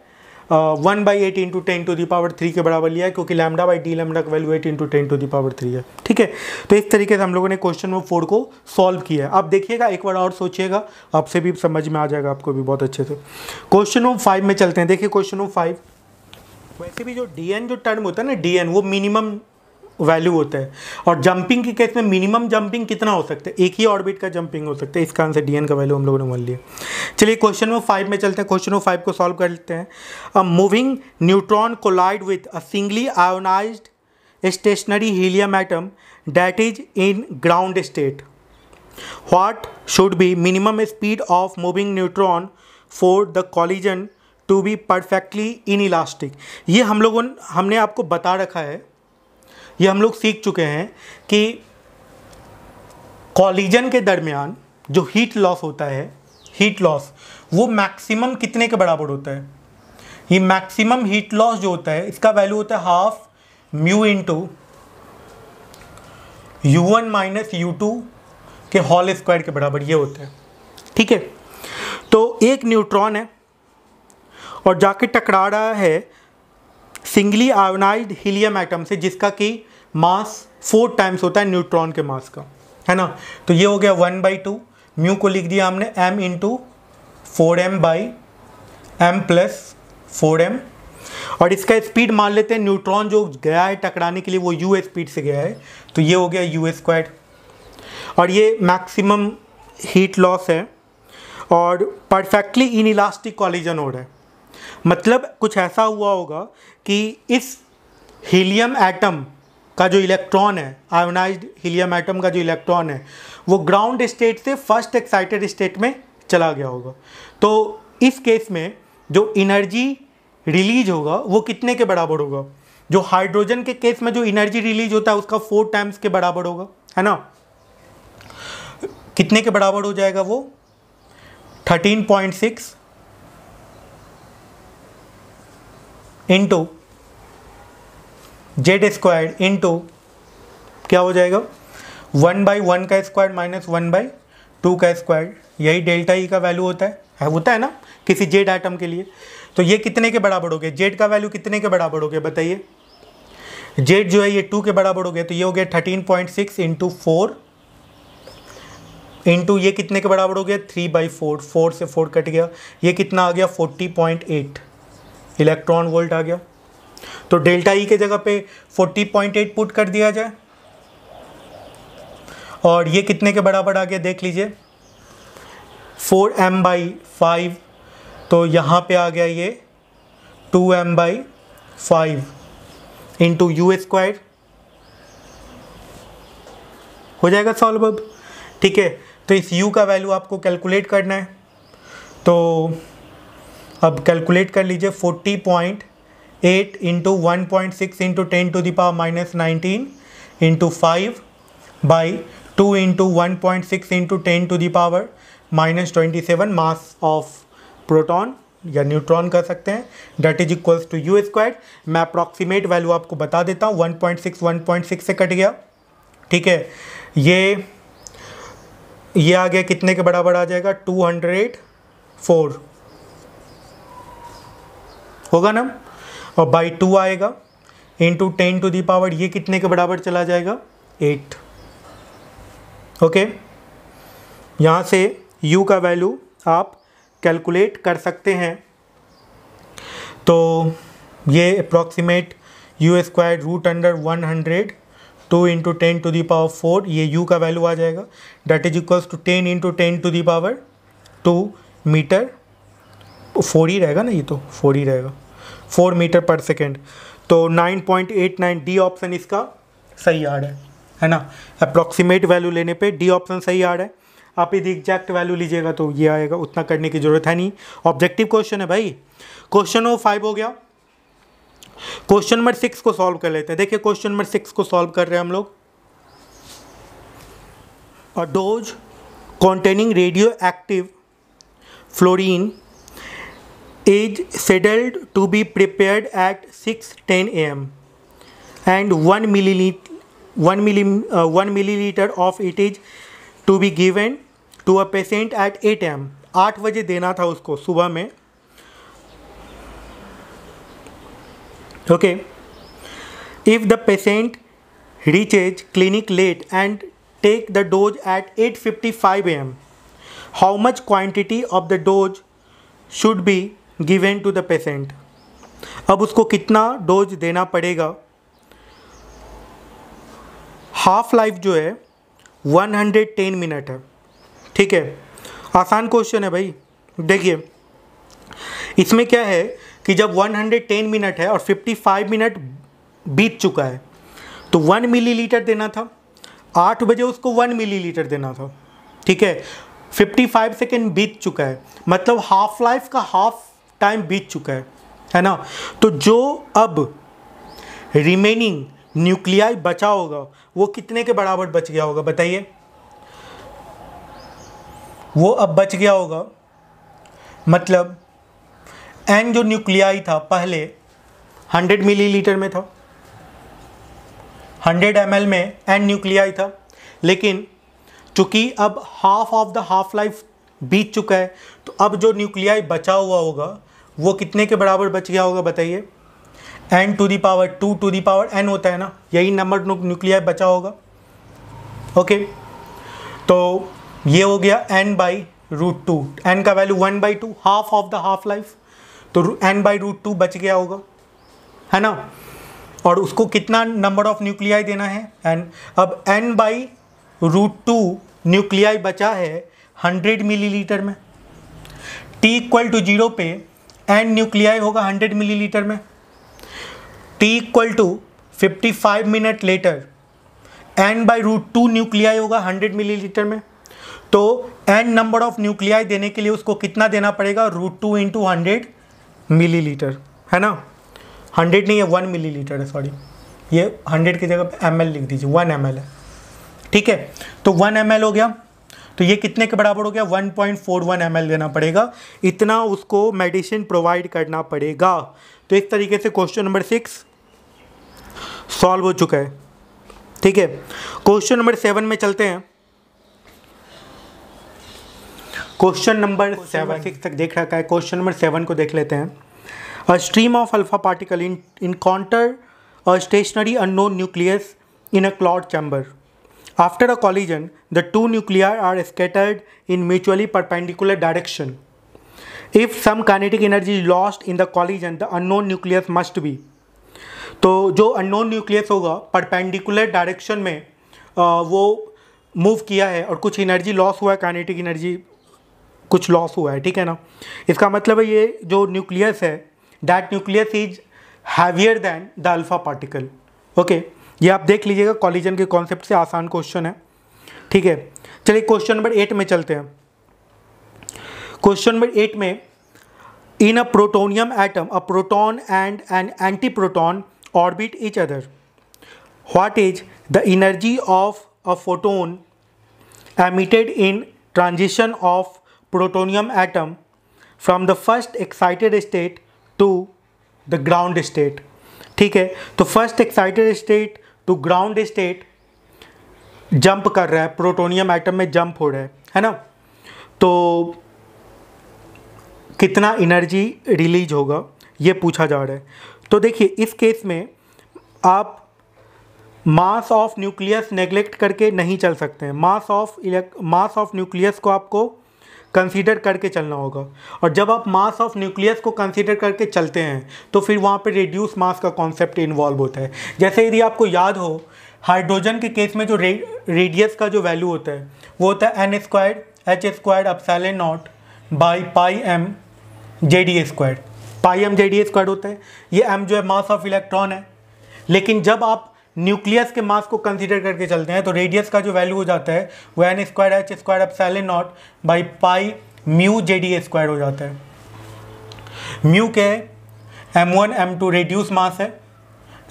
one by eight into ten to the power three के बराबर लिया है क्योंकि लैमडा बाई डी लैमडा का value eight into ten to the power three है ठीक है तो इस तरीके से हम लोगों ने क्वेश्चन नंबर फोर को सॉल्व किया है आप देखिएगा एक बार और सोचिएगा आपसे भी समझ में आ जाएगा आपको भी बहुत अच्छे से क्वेश्चन नंबर फाइव में चलते हैं देखिए क्वेश्चन नंबर फाइव वैसे भी जो डीएन जो टर्म होता है ना डीएन वो मिनिमम वैल्यू होता है और जंपिंग के केस में मिनिमम जंपिंग कितना हो सकता है एक ही ऑर्बिट का जंपिंग हो सकता है इस कारण से डीएन का वैल्यू हम लोगों ने मान लिया चलिए क्वेश्चन नंबर फाइव में चलते हैं क्वेश्चन नंबर फाइव को सॉल्व कर लेते हैं moving neutron collide with a singly ionize stationary helium atom that is in ground state what should be minimum speed of moving neutron for the collision to be perfectly inelastic ये हम लोगों हमने आपको बता रखा है ये हम लोग सीख चुके हैं कि कॉलिजन के दरमियान जो हीट लॉस होता है हीट लॉस वो मैक्सिमम कितने के बराबर होता है ये मैक्सिमम हीट लॉस जो होता है इसका वैल्यू होता है half mu into U one minus U two के हॉल स्क्वायर के बराबर ये होता है ठीक है तो एक न्यूट्रॉन है और जाके टकरा रहा है सिंगली आयोनाइड हीलियम आइटम से जिसका कि मास फोर टाइम्स होता है न्यूट्रॉन के मास का है ना तो ये हो गया वन बाई टू म्यू को लिख दिया हमने M into four M by M plus four M और इसका स्पीड मान लेते हैं न्यूट्रॉन जो गया है टकराने के लिए वो यू स्पीड से गया है तो ये हो गया यू स्क्वायर और ये मैक्सिमम हीट लॉस है और परफेक्टली इन इलास्टिक कॉलिजन हो रहा है मतलब कुछ ऐसा हुआ होगा कि इस हीलियम एटम का जो इलेक्ट्रॉन है आयोनाइज्ड हीलियम एटम का जो इलेक्ट्रॉन है वो ग्राउंड स्टेट से फर्स्ट एक्साइटेड स्टेट में चला गया होगा तो इस केस में जो इनर्जी रिलीज होगा वो कितने के बराबर होगा जो हाइड्रोजन के केस में जो इनर्जी रिलीज होता है उसका फोर टाइम्स के बराबर होगा है ना कितने के बराबर हो जाएगा वो 13.6 इंटू जेड स्क्वायर इंटू क्या हो जाएगा वन बाई वन का square minus one by two का स्क्वायर यही डेल्टा ई e का वैल्यू होता है, है होता है ना किसी जेड आइटम के लिए तो ये कितने के बराबर हो गए जेड का वैल्यू कितने के बराबर हो गया बताइए जेड जो है ये टू के बराबर हो गया तो ये हो गया thirteen point six into four into ये कितने के बराबर हो गया थ्री बाई फोर फोर से फोर कट गया ये कितना आ गया forty point eight electron volt आ गया तो डेल्टा ई e के जगह पे 40.8 पुट कर दिया जाए और ये कितने के बराबर आ गया देख लीजिए 4m एम बाई फाइव तो यहाँ पे आ गया ये 2m M by five into U square हो जाएगा सॉल्व अब ठीक है तो इस u का वैल्यू आपको कैलकुलेट करना है तो अब कैलकुलेट कर लीजिए forty point eight into one point six into ten to the power minus nineteen into five by two into one point six into ten to the power minus twenty seven mass of proton या neutron कर सकते हैं that is equals to U square मैं approximate value आपको बता देता हूँ one point six one point six से कट गया ठीक है ये ये आ गया कितने के बराबर आ जाएगा टू हंड्रेड फोर होगा ना और बाई टू आएगा into ten to the power ये कितने के बराबर चला जाएगा एट ओके यहाँ से यू का वैल्यू आप कैलकुलेट कर सकते हैं तो ये approximate U square root under one hundred two into ten to the power four ये यू का वैल्यू आ जाएगा that is equals to ten into ten to the power two meter four ही रहेगा ना ये तो फोर ही रहेगा फोर मीटर पर सेकेंड तो nine point eight nine D option इसका सही आ रहा है है ना अप्रॉक्सीमेट वैल्यू लेने पे डी ऑप्शन सही आ रहा है आप यदि एग्जैक्ट वैल्यू लीजिएगा तो ये आएगा उतना करने की ज़रूरत है नहीं ऑब्जेक्टिव क्वेश्चन है भाई क्वेश्चन ओ फाइव हो गया क्वेश्चन नंबर सिक्स को सॉल्व कर लेते हैं देखिए क्वेश्चन नंबर सिक्स को सॉल्व कर रहे हैं हम लोग और dose radioactive fluorine is scheduled to be prepared at 6:10 a.m. and 1 ml 1 ml uh, 1 milliliter of it is to be given to a patient at 8 a.m. 8 बजे देना था उसको सुबह में okay if the patient reaches clinic late and take the dose at 8:55 am how much quantity of the dose should be given to the patient अब उसको कितना dose देना पड़ेगा हाफ लाइफ जो है 110 मिनट है ठीक है आसान क्वेश्चन है भाई देखिए इसमें क्या है कि जब 110 मिनट है और 55 मिनट बीत चुका है तो 1 मिलीलीटर देना था 8 बजे उसको 1 मिलीलीटर देना था ठीक है 55 सेकेंड बीत चुका है मतलब हाफ लाइफ का हाफ टाइम बीत चुका है है ना तो जो अब रिमेनिंग न्यूक्लियाई बचा होगा वो कितने के बराबर बच गया होगा बताइए वो अब बच गया होगा मतलब एन जो न्यूक्लियाई था पहले 100 मिलीलीटर में था 100 एम में एन न्यूक्लियाई था लेकिन चूंकि अब half of the half life बीत चुका है तो अब जो न्यूक्लियाई बचा हुआ होगा वो कितने के बराबर बच गया होगा बताइए N to the power two to the power N होता है ना यही नंबर न्यूक्लियर बचा होगा ओके तो ये हो गया एन बाई रूट टू एन का value one by two half of the half life तो एन बाई रूट टू बच गया होगा है ना और उसको कितना नंबर ऑफ न्यूक्लियाई देना है एन अब N by root two nuclei बचा है हंड्रेड मिलीलीटर में टी इक्वल टू जीरो पे एंड न्यूक्लियाई होगा 100 मिलीलीटर में T equal to 55 minute later N by root two nuclei होगा 100 मिलीलीटर में तो एन नंबर ऑफ न्यूक्लियाई देने के लिए उसको कितना देना पड़ेगा root two into hundred litre है ना हंड्रेड नहीं है वन लीटर है सॉरी ये हंड्रेड की जगह पे एम लिख दीजिए वन एम है ठीक है तो वन एम हो गया तो ये कितने के बराबर हो गया 1.41 पॉइंट देना पड़ेगा इतना उसको मेडिसिन प्रोवाइड करना पड़ेगा तो इस तरीके से क्वेश्चन नंबर सिक्स सॉल्व हो चुका है ठीक है क्वेश्चन नंबर सेवन में चलते हैं क्वेश्चन नंबर सेवन सिक्स तक देख रखा है क्वेश्चन नंबर सेवन को देख लेते हैं a stream of alpha particle in encounter a stationary unknown nucleus in a cloud chamber After a collision, the two nuclei are scattered in mutually perpendicular direction. If some kinetic energy is lost in the collision, the unknown nucleus must be. तो जो unknown nucleus होगा perpendicular direction में वो move किया है और कुछ energy loss हुआ है kinetic energy कुछ loss हुआ है ठीक है ना इसका मतलब है ये जो nucleus है that nucleus is heavier than the alpha particle. Okay. ये आप देख लीजिएगा कॉलिजन के कॉन्सेप्ट से आसान क्वेश्चन है ठीक है चलिए क्वेश्चन नंबर एट में चलते हैं क्वेश्चन नंबर एट में in a protonium atom a proton and an anti proton orbit each other what is the energy of a photon emitted in transition of protonium atom from the first excited state to the ground state ठीक है तो first excited state to ground state jump कर रहा है protonium item में jump हो रहा है है ना तो कितना एनर्जी रिलीज होगा ये पूछा जा रहा है तो देखिए इस केस में आप मास ऑफ न्यूक्लियस नेग्लेक्ट करके नहीं चल सकते हैं mass of mass of nucleus को आपको कंसीडर करके चलना होगा और जब आप मास ऑफ न्यूक्लियस को कंसीडर करके चलते हैं तो फिर वहाँ पे रिड्यूस मास का कॉन्सेप्ट इन्वॉल्व होता है जैसे यदि आपको याद हो हाइड्रोजन के केस में जो रे, रेडियस का जो वैल्यू होता है वो होता है N square H square epsilon naught by pi M J D square pi M J D square होता है ये एम जो है मास ऑफ इलेक्ट्रॉन है लेकिन जब आप न्यूक्लियस के मास को कंसीडर करके चलते हैं तो रेडियस का जो वैल्यू हो जाता है वो N square H square epsilon naught by pi mu J D square हो जाता है म्यू के है M one M two reduce mass है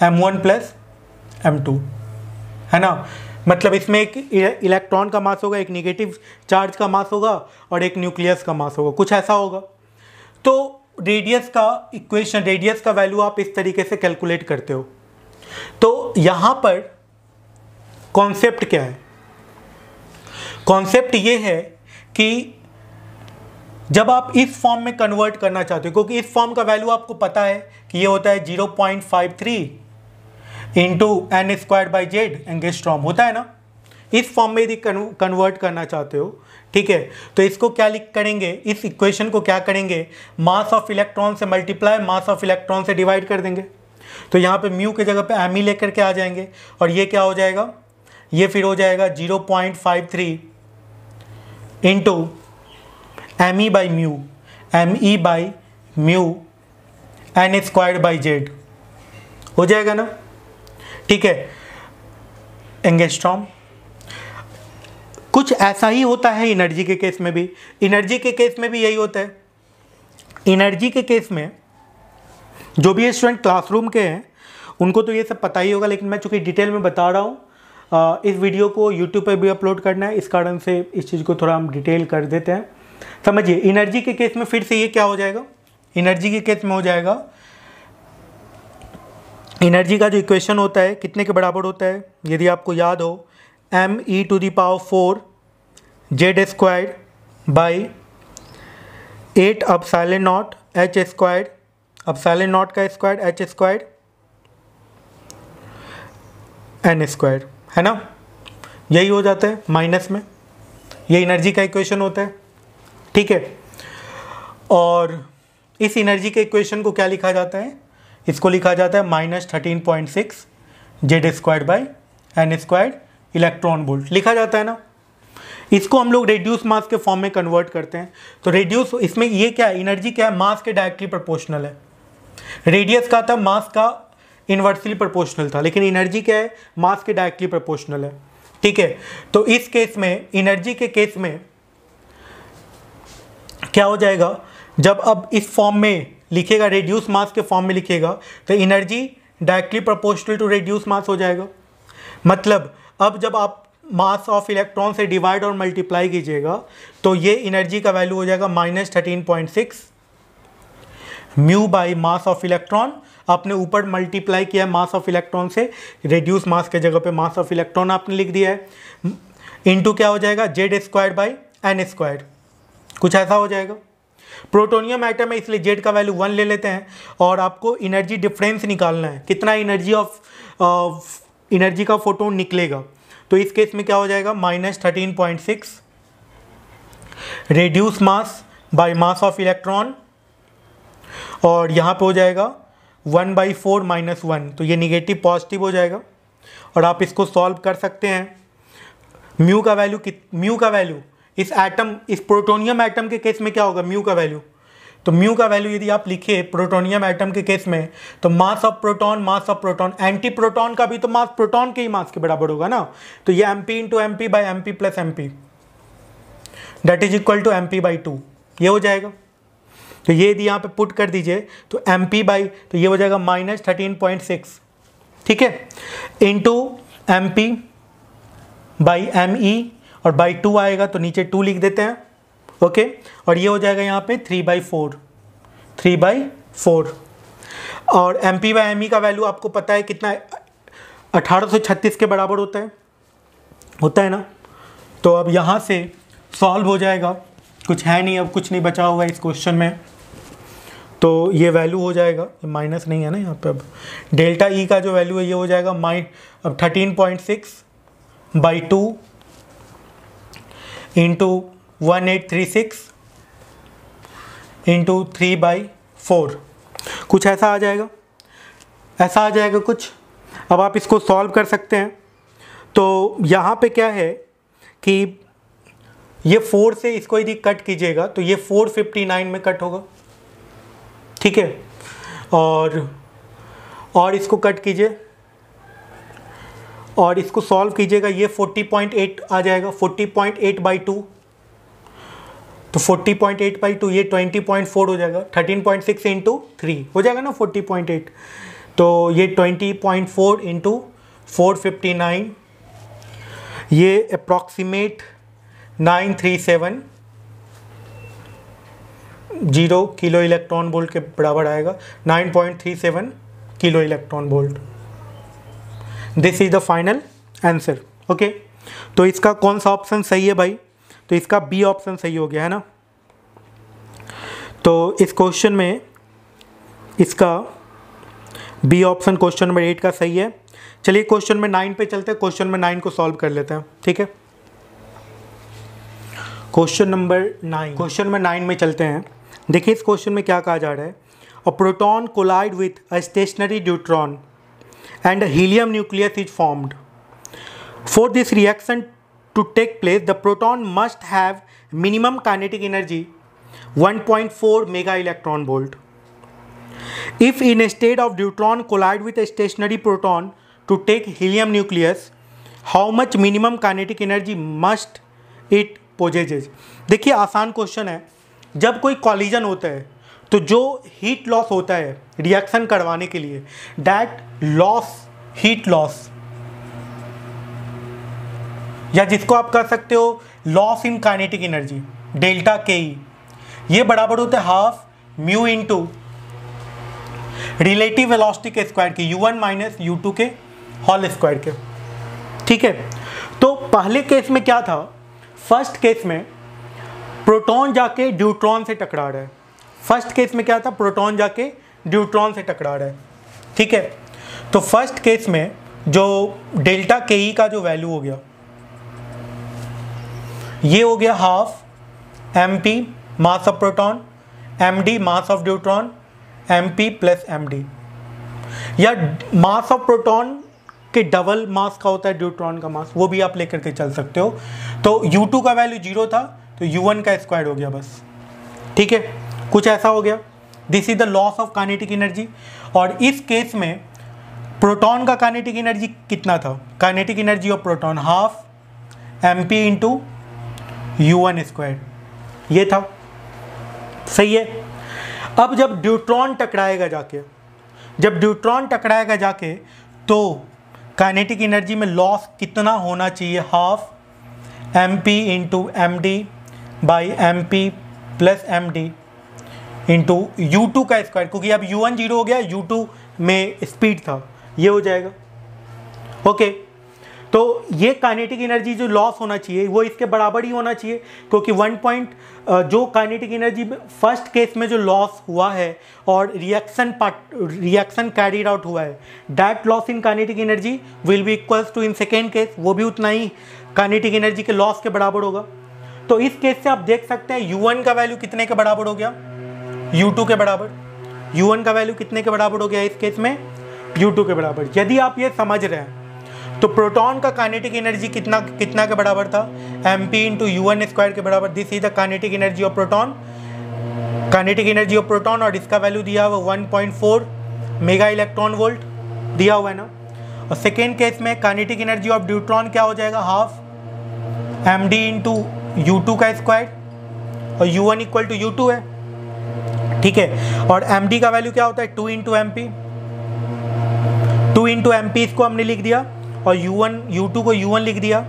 M one plus M two है ना मतलब इसमें एक इलेक्ट्रॉन e- का मास होगा एक निगेटिव चार्ज का मास होगा और एक न्यूक्लियस का मास होगा कुछ ऐसा होगा तो रेडियस का इक्वेशन रेडियस का वैल्यू आप इस तरीके से कैलकुलेट करते हो तो यहां पर कॉन्सेप्ट क्या है कॉन्सेप्ट ये है कि जब आप इस फॉर्म में कन्वर्ट करना चाहते हो क्योंकि इस फॉर्म का वैल्यू आपको पता है कि ये होता है 0.53 point five three into N square by Z angstrom होता है ना इस फॉर्म में यदि कन्वर्ट करना चाहते हो ठीक है तो इसको क्या लिख करेंगे इस इक्वेशन को क्या करेंगे मास ऑफ इलेक्ट्रॉन से मल्टीप्लाई मास ऑफ इलेक्ट्रॉन से डिवाइड कर देंगे तो यहाँ पे म्यू के जगह पे एम ई लेकर के आ जाएंगे और ये क्या हो जाएगा ये फिर हो जाएगा zero point five three into M E by mu M E by mu N square by Z हो जाएगा ना ठीक है एंगेस्ट्रॉम कुछ ऐसा ही होता है एनर्जी के केस में भी एनर्जी के केस में भी यही होता है एनर्जी के केस में जो भी स्टूडेंट क्लासरूम के हैं उनको तो ये सब पता ही होगा लेकिन मैं चूँकि डिटेल में बता रहा हूँ इस वीडियो को यूट्यूब पर भी अपलोड करना है इस कारण से इस चीज़ को थोड़ा हम डिटेल कर देते हैं समझिए इनर्जी के केस में फिर से ये क्या हो जाएगा एनर्जी के केस में हो जाएगा एनर्जी का जो इक्वेशन होता है कितने के बराबर होता है यदि आपको याद हो M E to the power four Z square by eight epsilon naught H square epsilon naught का square H square N square है ना यही हो जाता है माइनस में ये एनर्जी का इक्वेशन होता है ठीक है और इस एनर्जी के इक्वेशन को क्या लिखा जाता है इसको लिखा जाता है minus thirteen point six Z square by N square electron volt लिखा जाता है ना इसको हम लोग रेड्यूस मास के फॉर्म में कन्वर्ट करते हैं तो रेड्यूस इसमें ये क्या है एनर्जी क्या है मास के डायरेक्टली प्रोपोर्शनल है रेडियस का था मास का इन्वर्सली प्रोपोर्शनल था लेकिन एनर्जी क्या है मास के डायरेक्टली प्रोपोर्शनल है ठीक है तो इस केस में एनर्जी के केस में क्या हो जाएगा जब अब इस फॉर्म में लिखेगा रेड्यूस मास के फॉर्म में लिखेगा तो energy directly proportional to reduce mass हो जाएगा मतलब अब जब आप मास ऑफ इलेक्ट्रॉन से डिवाइड और मल्टीप्लाई कीजिएगा तो ये एनर्जी का वैल्यू हो जाएगा minus thirteen point six mu by mass of electron आपने ऊपर मल्टीप्लाई किया है मास ऑफ इलेक्ट्रॉन से रिड्यूस मास के जगह पे मास ऑफ इलेक्ट्रॉन आपने लिख दिया है इंटू क्या हो जाएगा Z square by N square कुछ ऐसा हो जाएगा प्रोटोनियम आइटम है इसलिए जेड का वैल्यू वन ले लेते हैं और आपको इनर्जी डिफरेंस निकालना है कितना इनर्जी ऑफ इनर्जी का फोटोन निकलेगा तो इस केस में क्या हो जाएगा minus thirteen point six reduce mass by mass of electron और यहाँ पे हो जाएगा one by four minus one तो ये निगेटिव पॉजिटिव हो जाएगा और आप इसको सॉल्व कर सकते हैं म्यू का वैल्यू कित म्यू का वैल्यू इस एटम इस प्रोटोनियम एटम के केस में क्या होगा म्यू का वैल्यू तो म्यू का वैल्यू यदि आप लिखे प्रोटोनियम एटम के केस में तो mass of proton mass of proton anti proton का भी तो मास प्रोटॉन के ही मास के बराबर होगा ना तो ये M P into M P by M P plus M P that is equal to M P by two ये हो जाएगा तो ये यदि यहाँ पे पुट कर दीजिए तो एम पी बाई तो ये हो जाएगा माइनस थर्टीन पॉइंट सिक्स ठीक है into M P by M E और बाई टू आएगा तो नीचे टू लिख देते हैं ओके और ये हो जाएगा यहाँ पे three by four three by four और M P by M E का वैल्यू आपको पता है कितना अठारह सौ छत्तीस के बराबर होता है होता है ना तो अब यहाँ से सॉल्व हो जाएगा कुछ है नहीं अब कुछ नहीं बचा हुआ है इस क्वेश्चन में तो ये वैल्यू हो जाएगा माइनस नहीं है ना यहाँ पे अब डेल्टा ई e का जो वैल्यू है ये हो जाएगा माइ अब thirteen point six by two into one eight three six into three by four कुछ ऐसा आ जाएगा ऐसा आ जाएगा कुछ अब आप इसको सॉल्व कर सकते हैं तो यहाँ पे क्या है कि ये फोर से इसको यदि कट कीजिएगा तो ये फोर फिफ्टी नाइन में कट होगा ठीक है और और इसको कट कीजिए और इसको सॉल्व कीजिएगा ये एट आ जाएगा forty point eight by two तो forty point eight by two ये फोर हो जाएगा thirteen point six into three हो जाएगा ना फोर्टी पॉइंट एट तो ये twenty point four into four fifty nine ये approximate nine three seven zero kilo electron volt के बराबर आएगा nine point three seven kilo electron volt this is the final answer okay तो इसका कौन सा ऑप्शन सही है भाई तो इसका बी ऑप्शन सही हो गया है ना तो इस क्वेश्चन में इसका B option question number eight का सही है चलिए क्वेश्चन में नाइन पे चलते हैं क्वेश्चन में नाइन को सॉल्व कर लेते हैं ठीक है question number nine question number nine में चलते हैं देखिए इस क्वेश्चन में क्या कहा जा रहा है a proton collide with a stationary deuteron and helium nucleus is formed for this reaction to take place the proton must have minimum kinetic energy 1.4 mega electron volt in instead of neutron collide with a stationary proton to take helium nucleus how much minimum kinetic energy must it possesses देखिए आसान question है जब कोई collision होता है तो जो heat loss होता है रिएक्शन करवाने के लिए डैट लॉस हीट लॉस या जिसको आप कर सकते हो loss in kinetic energy delta K E ये बराबर होता है half mu into relative velocity के स्क्वायर के U one minus U two के हॉल स्क्वायर के ठीक है तो पहले केस में क्या था फर्स्ट केस में प्रोटॉन जाके ड्यूट्रॉन से टकरा रहा है फर्स्ट केस में क्या था प्रोटॉन जाके ड्यूट्रॉन से टकरा रहा है ठीक है तो फर्स्ट केस में जो डेल्टा के ई का जो वैल्यू हो गया ये हो गया half M P mass of proton M D mass of deuteron M P plus M D या मास ऑफ प्रोटॉन कि डबल मास का होता है ड्यूट्रॉन का मास वो भी आप लेकर के चल सकते हो तो U2 का वैल्यू जीरो था तो U1 का स्क्वायर हो गया बस ठीक है कुछ ऐसा हो गया this is the loss of kinetic energy और इस केस में प्रोटॉन का कानेटिक एनर्जी कितना था kinetic energy of proton half M P into U one square ये था सही है अब जब ड्यूट्रॉन टकराएगा जाके जब ड्यूट्रॉन टकराएगा जाके तो काइनेटिक एनर्जी में लॉस कितना होना चाहिए half M P into M D by M P plus M D into U two का स्क्वायर क्योंकि अब यू वन जीरो हो गया यू टू में स्पीड था ये हो जाएगा ओके okay. तो ये काइनेटिक एनर्जी जो लॉस होना चाहिए वो इसके बराबर ही होना चाहिए क्योंकि वन पॉइंट जो काइनेटिक एनर्जी फर्स्ट केस में जो लॉस हुआ है और reaction part reaction carried out हुआ है that loss in kinetic energy will be equals to in second case वो भी उतना ही काइनेटिक एनर्जी के लॉस के बराबर होगा तो इस केस से आप देख सकते हैं यू का वैल्यू कितने के बराबर हो गया यू के बराबर यू का वैल्यू कितने के बराबर हो गया इस केस में यू के बराबर यदि आप ये समझ रहे हैं तो प्रोटॉन का काइनेटिक एनर्जी कितना कितना के बराबर था M P into U N square के बराबर this is the kinetic energy of proton kinetic energy of proton और इसका वैल्यू दिया हुआ one point four mega electron volt दिया हुआ है ना और सेकेंड केस में काइनेटिक एनर्जी ऑफ ड्यूट्रॉन क्या हो जाएगा half M D into U two का स्क्वायर और U one equal to U two है ठीक है और एम डी का वैल्यू क्या होता है two into M P two into M P इसको हमने लिख दिया और यू वन यू टू को यू वन लिख दिया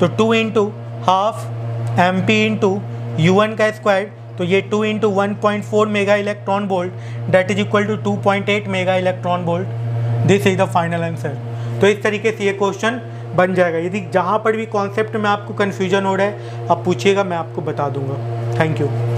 तो two into half M P into U one का स्क्वायर तो ये two into one point four mega electron volt that is equal to two point eight mega electron volt this is the final answer तो इस तरीके से ये question बन जाएगा यदि जहाँ पर भी कॉन्सेप्ट में आपको कन्फ्यूजन हो रहा है आप पूछिएगा मैं आपको बता दूंगा थैंक यू